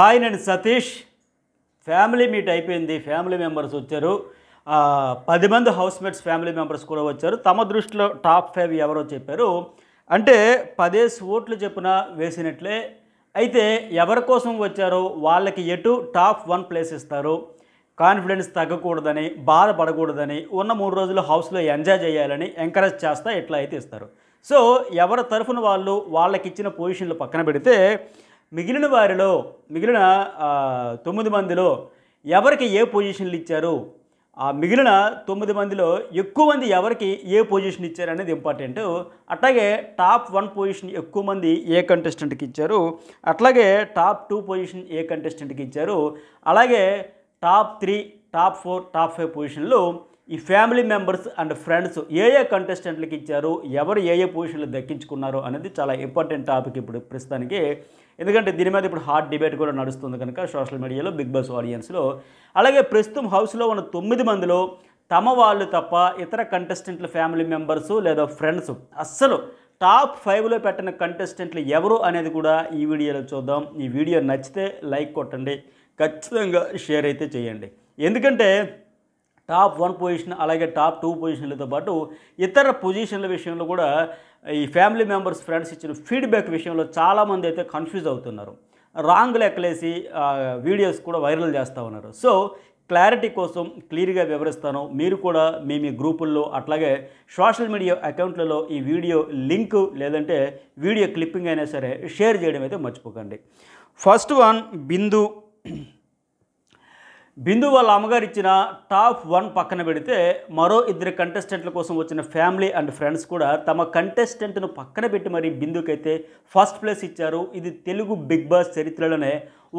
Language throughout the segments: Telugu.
హాయ్ నేను సతీష్ ఫ్యామిలీ మీట్ అయిపోయింది ఫ్యామిలీ మెంబర్స్ వచ్చారు పది మంది హౌస్మేట్స్ ఫ్యామిలీ మెంబర్స్ కూడా వచ్చారు తమ దృష్టిలో టాప్ ఫైవ్ ఎవరో చెప్పారు అంటే పదేసి ఓట్లు చెప్పున వేసినట్లే అయితే ఎవరి కోసం వచ్చారో వాళ్ళకి ఎటు టాప్ వన్ ప్లేస్ ఇస్తారు కాన్ఫిడెన్స్ తగ్గకూడదని బాధపడకూడదని ఉన్న మూడు రోజులు హౌస్లో ఎంజాయ్ చేయాలని ఎంకరేజ్ చేస్తా ఇట్లా అయితే ఇస్తారు సో ఎవరి తరఫున వాళ్ళు వాళ్ళకి ఇచ్చిన పొజిషన్లు పక్కన పెడితే మిగిలిన వారిలో మిగిలిన తొమ్మిది మందిలో ఎవరికి ఏ పొజిషన్లు ఇచ్చారు ఆ మిగిలిన తొమ్మిది మందిలో ఎక్కువ మంది ఎవరికి ఏ పొజిషన్ ఇచ్చారు అనేది ఇంపార్టెంట్ అట్లాగే టాప్ వన్ పొజిషన్ ఎక్కువ మంది ఏ కంటెస్టెంట్కి ఇచ్చారు అట్లాగే టాప్ టూ పొజిషన్ ఏ కంటెస్టెంట్కి ఇచ్చారు అలాగే top three top four top five పొజిషన్లు ఈ ఫ్యామిలీ మెంబర్స్ అండ్ ఫ్రెండ్స్ ఏ ఏ కంటెస్టెంట్లకి ఇచ్చారు ఎవరు ఏ ఏ పొజిషన్లు దక్కించుకున్నారు అనేది చాలా ఇంపార్టెంట్ టాపిక్ ఇప్పుడు ప్రస్తుతానికి ఎందుకంటే దీని మీద ఇప్పుడు హాట్ డిబేట్ కూడా నడుస్తుంది కనుక సోషల్ మీడియాలో బిగ్ బాస్ ఆడియన్స్లో అలాగే ప్రస్తుతం హౌస్లో ఉన్న తొమ్మిది మందిలో తమ వాళ్ళు తప్ప ఇతర కంటెస్టెంట్ల ఫ్యామిలీ మెంబర్స్ లేదా ఫ్రెండ్స్ అస్సలు టాప్ ఫైవ్లో పెట్టిన కంటెస్టెంట్లు ఎవరు అనేది కూడా ఈ వీడియోలో చూద్దాం ఈ వీడియో నచ్చితే లైక్ కొట్టండి ఖచ్చితంగా షేర్ అయితే చేయండి ఎందుకంటే టాప్ వన్ పొజిషన్ అలాగే టాప్ టూ పొజిషన్లతో పాటు ఇతర పొజిషన్ల విషయంలో కూడా ఈ ఫ్యామిలీ మెంబర్స్ ఫ్రెండ్స్ ఇచ్చిన ఫీడ్బ్యాక్ విషయంలో చాలామంది అయితే కన్ఫ్యూజ్ అవుతున్నారు రాంగ్ లెక్కలేసి వీడియోస్ కూడా వైరల్ చేస్తూ ఉన్నారు సో క్లారిటీ కోసం క్లియర్గా వివరిస్తాను మీరు కూడా మీ మీ గ్రూపుల్లో అట్లాగే సోషల్ మీడియా అకౌంట్లలో ఈ వీడియో లింకు లేదంటే వీడియో క్లిప్పింగ్ అయినా సరే షేర్ చేయడం అయితే మర్చిపోకండి ఫస్ట్ వన్ బిందు బిందు వాళ్ళ అమ్మగారు ఇచ్చిన టాప్ వన్ పక్కన పెడితే మరో ఇద్దరు కంటెస్టెంట్ల కోసం వచ్చిన ఫ్యామిలీ అండ్ ఫ్రెండ్స్ కూడా తమ కంటెస్టెంట్ను పక్కన పెట్టి మరి బిందుకైతే ఫస్ట్ ప్లేస్ ఇచ్చారు ఇది తెలుగు బిగ్ బాస్ చరిత్రలోనే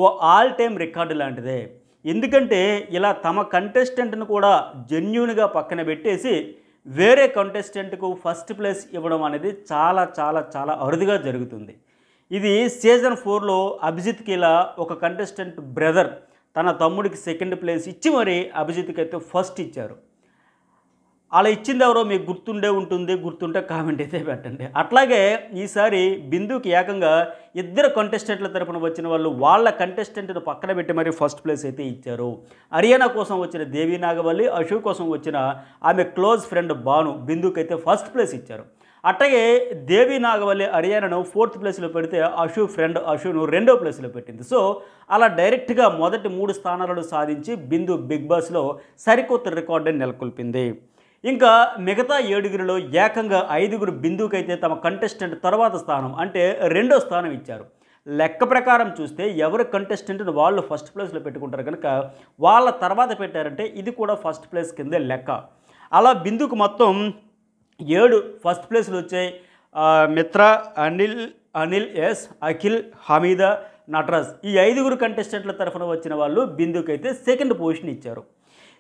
ఓ ఆల్ టైమ్ రికార్డు లాంటిదే ఎందుకంటే ఇలా తమ కంటెస్టెంట్ను కూడా జెన్యున్గా పక్కన పెట్టేసి వేరే కంటెస్టెంట్కు ఫస్ట్ ప్లేస్ ఇవ్వడం అనేది చాలా చాలా చాలా అరుదుగా జరుగుతుంది ఇది సీజన్ ఫోర్లో అభిజిత్ కిలా ఒక కంటెస్టెంట్ బ్రదర్ తన తమ్ముడికి సెకండ్ ప్లేస్ ఇచ్చి మరి అభిజిత్కి అయితే ఫస్ట్ ఇచ్చారు అలా ఇచ్చింది ఎవరో మీకు గుర్తుండే ఉంటుంది గుర్తుంటే కామెంట్ అయితే పెట్టండి అట్లాగే ఈసారి బిందుకి ఏకంగా ఇద్దరు కంటెస్టెంట్ల తరపున వచ్చిన వాళ్ళు వాళ్ళ కంటెస్టెంట్ను పక్కన పెట్టి మరి ఫస్ట్ ప్లేస్ అయితే ఇచ్చారు హర్యానా కోసం వచ్చిన దేవీ నాగవల్లి అశోక్ కోసం వచ్చిన ఆమె క్లోజ్ ఫ్రెండ్ బాను అయితే ఫస్ట్ ప్లేస్ ఇచ్చారు అట్టగే దేవి నాగవల్లి అరియానను ఫోర్త్ ప్లేస్లో పెడితే అశు ఫ్రెండ్ అశును రెండో ప్లేస్లో పెట్టింది సో అలా డైరెక్ట్గా మొదటి మూడు స్థానాలను సాధించి బిందు బిగ్ బాస్లో సరికొత్త రికార్డుని నెలకొల్పింది ఇంకా మిగతా ఏడుగురిలో ఏకంగా ఐదుగురు బిందుకైతే తమ కంటెస్టెంట్ తర్వాత స్థానం అంటే రెండో స్థానం ఇచ్చారు లెక్క ప్రకారం చూస్తే ఎవరు కంటెస్టెంట్ని వాళ్ళు ఫస్ట్ ప్లేస్లో పెట్టుకుంటారు కనుక వాళ్ళ తర్వాత పెట్టారంటే ఇది కూడా ఫస్ట్ ప్లేస్ కిందే లెక్క అలా బిందుకు మొత్తం ఏడు ఫస్ట్ ప్లేస్లు వచ్చాయి మిత్ర అనిల్ అనిల్ ఎస్ అఖిల్ హమీదా నటరాజ్ ఈ ఐదుగురు కంటెస్టెంట్ల తరఫున వచ్చిన వాళ్ళు బిందుకైతే సెకండ్ పొజిషన్ ఇచ్చారు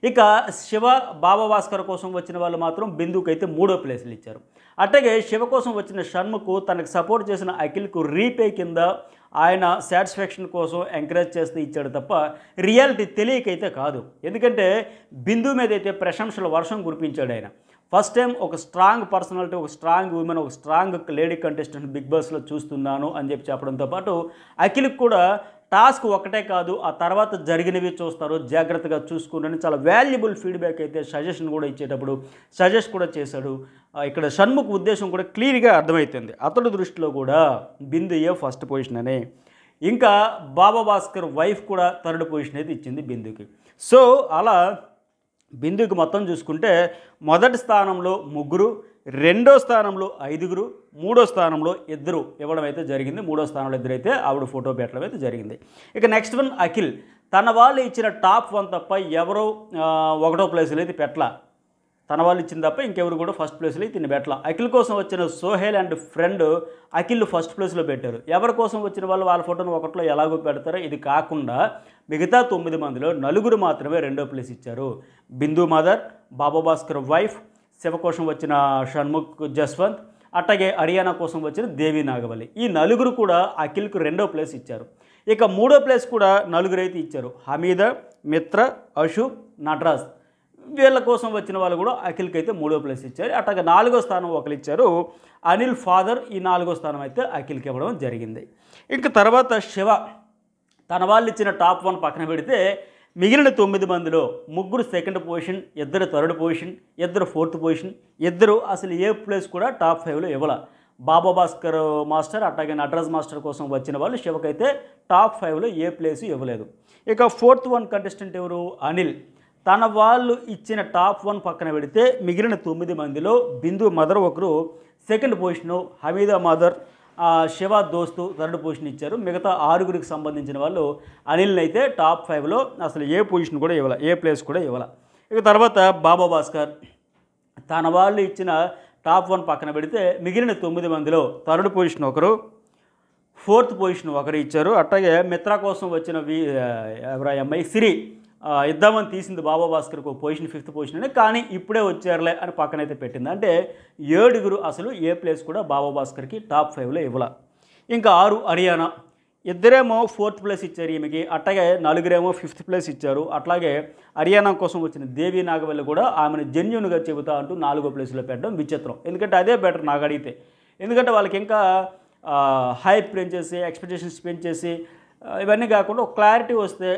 ఇక శివ బాబాభాస్కర్ కోసం వచ్చిన వాళ్ళు మాత్రం బిందుకైతే మూడో ప్లేసులు ఇచ్చారు అట్లాగే శివ కోసం వచ్చిన షణ్ముకు తనకు సపోర్ట్ చేసిన అఖిల్కు రీపే కింద ఆయన సాటిస్ఫాక్షన్ కోసం ఎంకరేజ్ చేస్తూ ఇచ్చాడు తప్ప రియాలిటీ తెలియకైతే కాదు ఎందుకంటే బిందు మీద అయితే ప్రశంసల వర్షం కురిపించాడు ఆయన ఫస్ట్ టైం ఒక స్ట్రాంగ్ పర్సనాలిటీ ఒక స్ట్రాంగ్ ఉమెన్ ఒక స్ట్రాంగ్ లేడీ కంటెస్టెంట్ బిగ్ బాస్లో చూస్తున్నాను అని చెప్పి చెప్పడంతో పాటు అఖిల్కి కూడా టాస్క్ ఒకటే కాదు ఆ తర్వాత జరిగినవి చూస్తారు జాగ్రత్తగా చూసుకుని చాలా వాల్యుబుల్ ఫీడ్బ్యాక్ అయితే సజెషన్ కూడా ఇచ్చేటప్పుడు సజెస్ట్ కూడా చేశాడు ఇక్కడ షణ్ముఖ్ ఉద్దేశం కూడా క్లియర్గా అర్థమవుతుంది అతడి దృష్టిలో కూడా బిందు ఏ ఫస్ట్ పొజిషన్ అని ఇంకా బాబా భాస్కర్ వైఫ్ కూడా థర్డ్ పొజిషన్ అయితే ఇచ్చింది బిందుకి సో అలా బిందుకు మొత్తం చూసుకుంటే మొదటి స్థానంలో ముగ్గురు రెండో స్థానంలో ఐదుగురు మూడో స్థానంలో ఇద్దరు ఇవ్వడం అయితే జరిగింది మూడో స్థానంలో ఇద్దరైతే ఆవిడ ఫోటో పెట్టడం అయితే జరిగింది ఇక నెక్స్ట్ వన్ అఖిల్ తన వాళ్ళు ఇచ్చిన టాప్ వన్ తప్ప ఎవరో ఒకటో ప్లేస్లో అయితే పెట్టల తన వాళ్ళు ఇచ్చింది తప్ప ఇంకెవరు కూడా ఫస్ట్ ప్లేస్లో తిని పెట్టాల అఖిల్ కోసం వచ్చిన Sohel and friend Akhil first ప్లేస్లో పెట్టారు ఎవరి కోసం వచ్చిన వాళ్ళు వాళ్ళ ఫోటోను ఒకటిలో ఎలాగో పెడతారో ఇది కాకుండా మిగతా తొమ్మిది మందిలో నలుగురు మాత్రమే రెండో ప్లేస్ ఇచ్చారు బిందు మదర్ బాబా భాస్కర్ వైఫ్ శివ కోసం వచ్చిన షణ్ముఖ్ జస్వంత్ అట్టగే హర్యానా కోసం వచ్చిన దేవి నాగవల్లి ఈ నలుగురు కూడా అఖిల్కు రెండో ప్లేస్ ఇచ్చారు ఇక మూడో ప్లేస్ కూడా నలుగురైతే ఇచ్చారు హమీద మిత్ర అశు నటరాజ్ వీళ్ళ కోసం వచ్చిన వాళ్ళు కూడా అఖిల్కి అయితే మూడో ప్లేస్ ఇచ్చారు అట్లాగే నాలుగో స్థానం ఒకరు ఇచ్చారు అనిల్ ఫాదర్ ఈ నాలుగో స్థానం అయితే అఖిల్కి ఇవ్వడం జరిగింది ఇంకా తర్వాత శివ తన వాళ్ళు ఇచ్చిన టాప్ వన్ పక్కన పెడితే మిగిలిన తొమ్మిది మందిలో ముగ్గురు సెకండ్ పొజిషన్ ఇద్దరు థర్డ్ పొజిషన్ ఇద్దరు ఫోర్త్ పొజిషన్ ఇద్దరు అసలు ఏ ప్లేస్ కూడా టాప్ ఫైవ్లో ఇవ్వాల బాబా భాస్కర్ మాస్టర్ అట్లాగే నటరాజ్ మాస్టర్ కోసం వచ్చిన వాళ్ళు శివకైతే టాప్ ఫైవ్లో ఏ ప్లేస్ ఇవ్వలేదు ఇక ఫోర్త్ వన్ కంటెస్టెంట్ ఎవరు అనిల్ తన వాళ్ళు ఇచ్చిన టాప్ వన్ పక్కన పెడితే మిగిలిన తొమ్మిది మందిలో బిందు మదర్ ఒకరు second position Hamida mother Shiva దోస్తు థర్డ్ పొజిషన్ ఇచ్చారు మిగతా ఆరుగురికి సంబంధించిన వాళ్ళు అనిల్ని అయితే టాప్ ఫైవ్లో అసలు ఏ పొజిషన్ కూడా ఇవ్వాల ఏ ప్లేస్ కూడా ఇవ్వాల ఇక తర్వాత బాబా భాస్కర్ తన వాళ్ళు ఇచ్చిన టాప్ వన్ పక్కన పెడితే మిగిలిన తొమ్మిది మందిలో థర్డ్ పొజిషన్ ఒకరు ఫోర్త్ పొజిషన్ ఒకరు ఇచ్చారు అట్లాగే మిత్ర కోసం వచ్చిన వి ఎవరా అమ్మాయి సిరి ఇద్దామని తీసింది బాబా భాస్కర్కి ఒక పొజిషన్ ఫిఫ్త్ పొజిషన్ అని కానీ ఇప్పుడే వచ్చారులే అని పక్కనైతే పెట్టింది అంటే ఏడుగురు అసలు ఏ ప్లేస్ కూడా బాబా భాస్కర్కి టాప్ ఫైవ్లో ఇవ్వాల ఇంకా ఆరు హర్యానా ఇద్దరేమో ఫోర్త్ ప్లేస్ ఇచ్చారు ఈమెకి అట్లాగే నలుగురేమో ఫిఫ్త్ ప్లేస్ ఇచ్చారు అట్లాగే హర్యానా కోసం వచ్చిన దేవి నాగవల్లి కూడా ఆమెను జెన్యున్గా చెబుతా అంటూ నాలుగో ప్లేస్లో పెట్టడం విచిత్రం ఎందుకంటే అదే బెటర్ నాకు అడిగితే ఎందుకంటే వాళ్ళకి ఇంకా హైప్ పెంచేసి ఎక్స్పెక్టేషన్స్ పెంచేసి ఇవన్నీ కాకుండా ఒక క్లారిటీ వస్తే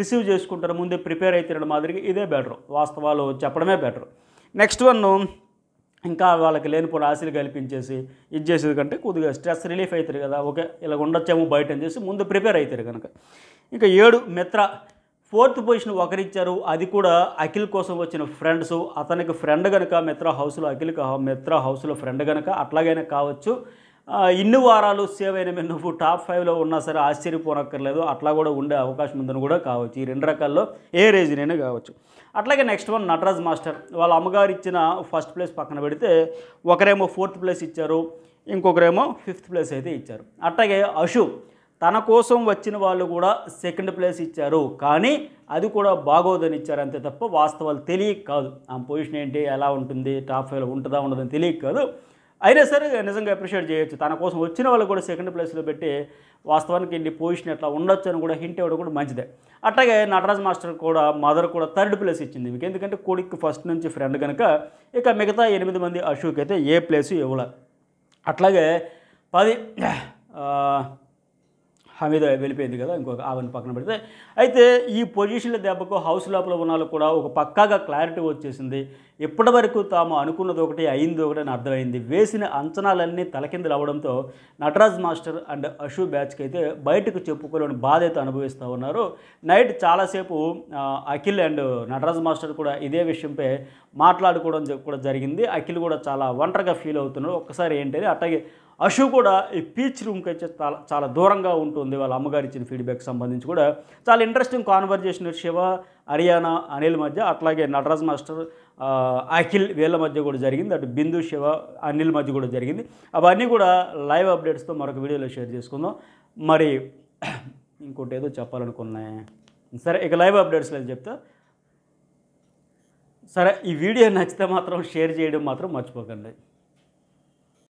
రిసీవ్ చేసుకుంటారు ముందే ప్రిపేర్ అవుతున్న మాదిరిగా ఇదే బెటర్ వాస్తవాలు చెప్పడమే బెటర్ నెక్స్ట్ వన్ ఇంకా వాళ్ళకి లేనిపోయిన ఆశలు కల్పించేసి ఇది చేసేది కంటే కొద్దిగా స్ట్రెస్ రిలీఫ్ అవుతారు కదా ఓకే ఇలా ఉండొచ్చేమో బయట అని చేసి ముందు ప్రిపేర్ అవుతారు కనుక ఇంకా ఏడు మిత్ర ఫోర్త్ పొజిషన్ ఒకరిచ్చారు అది కూడా అఖిల్ కోసం వచ్చిన ఫ్రెండ్స్ అతనికి ఫ్రెండ్ కనుక మిత్ర హౌస్లో అఖిల్ మిత్ర హౌస్లో ఫ్రెండ్ కనుక అట్లాగైనా కావచ్చు ఇన్ని వారాలు సేవ్ అయిన మీరు నువ్వు టాప్ ఫైవ్లో ఉన్నా సరే ఆశ్చర్యపోనక్కర్లేదు అట్లా కూడా ఉండే అవకాశం ఉందని కూడా కావచ్చు ఈ రెండు రకాల్లో ఏ రేజినైనా కావచ్చు అట్లాగే నెక్స్ట్ వన్ నటరాజ్ మాస్టర్ వాళ్ళ అమ్మగారు ఇచ్చిన ఫస్ట్ ప్లేస్ పక్కన పెడితే ఒకరేమో ఫోర్త్ ప్లేస్ ఇచ్చారు ఇంకొకరేమో ఫిఫ్త్ ప్లేస్ అయితే ఇచ్చారు అట్లాగే అశు తన కోసం వచ్చిన వాళ్ళు కూడా సెకండ్ ప్లేస్ ఇచ్చారు కానీ అది కూడా బాగోదని ఇచ్చారు అంతే తప్ప వాస్తవాలు తెలియక కాదు ఆ పొజిషన్ ఏంటి ఎలా ఉంటుంది టాప్ ఫైవ్లో ఉంటుందా ఉండదని తెలియక కాదు అయినా సరే నిజంగా అప్రిషియేట్ చేయొచ్చు తన కోసం వచ్చిన వాళ్ళు కూడా సెకండ్ ప్లేస్లో పెట్టి వాస్తవానికి ఇన్ని పొజిషన్ ఎట్లా ఉండొచ్చు అని కూడా హింట్ ఇవ్వడం కూడా మంచిదే అట్లాగే నటరాజ్ మాస్టర్ కూడా మదర్ కూడా థర్డ్ ప్లేస్ ఇచ్చింది మీకు ఎందుకంటే కొడుక్కి ఫస్ట్ నుంచి ఫ్రెండ్ కనుక ఇక మిగతా ఎనిమిది మంది అశోక్ అయితే ఏ ప్లేస్ ఇవ్వలేదు అట్లాగే పది హమీద వెళ్ళిపోయింది కదా ఇంకొక ఆవిని పక్కన పెడితే అయితే ఈ పొజిషన్ల దెబ్బకు హౌస్ లోపల ఉన్న కూడా ఒక పక్కాగా క్లారిటీ వచ్చేసింది ఇప్పటి వరకు తాము అనుకున్నది ఒకటి అయింది ఒకటి అని అర్థమైంది వేసిన అంచనాలన్నీ తలకిందులు అవడంతో నటరాజ్ మాస్టర్ అండ్ అషు బ్యాచ్కి అయితే బయటకు చెప్పుకోలేని బాధ అయితే అనుభవిస్తూ ఉన్నారు నైట్ చాలాసేపు అఖిల్ అండ్ నటరాజ్ మాస్టర్ కూడా ఇదే విషయంపై మాట్లాడుకోవడం కూడా జరిగింది అఖిల్ కూడా చాలా ఒంటరిగా ఫీల్ అవుతున్నాడు ఒక్కసారి ఏంటని అట్లాగే అశు కూడా ఈ పీచ్ రూమ్కి వచ్చే చాలా చాలా దూరంగా ఉంటుంది వాళ్ళ అమ్మగారు ఇచ్చిన ఫీడ్బ్యాక్ సంబంధించి కూడా చాలా ఇంట్రెస్టింగ్ కాన్వర్జేషన్ శివ హర్యానా అనిల్ మధ్య అట్లాగే నటరాజ్ మాస్టర్ అఖిల్ వీళ్ళ మధ్య కూడా జరిగింది అటు బిందు శివ అనిల్ మధ్య కూడా జరిగింది అవన్నీ కూడా లైవ్ అప్డేట్స్తో మరొక వీడియోలో షేర్ చేసుకుందాం మరి ఇంకోటి ఏదో చెప్పాలనుకున్నా సరే ఇక లైవ్ అప్డేట్స్లో చెప్తా సరే ఈ వీడియో నచ్చితే మాత్రం షేర్ చేయడం మాత్రం మర్చిపోకండి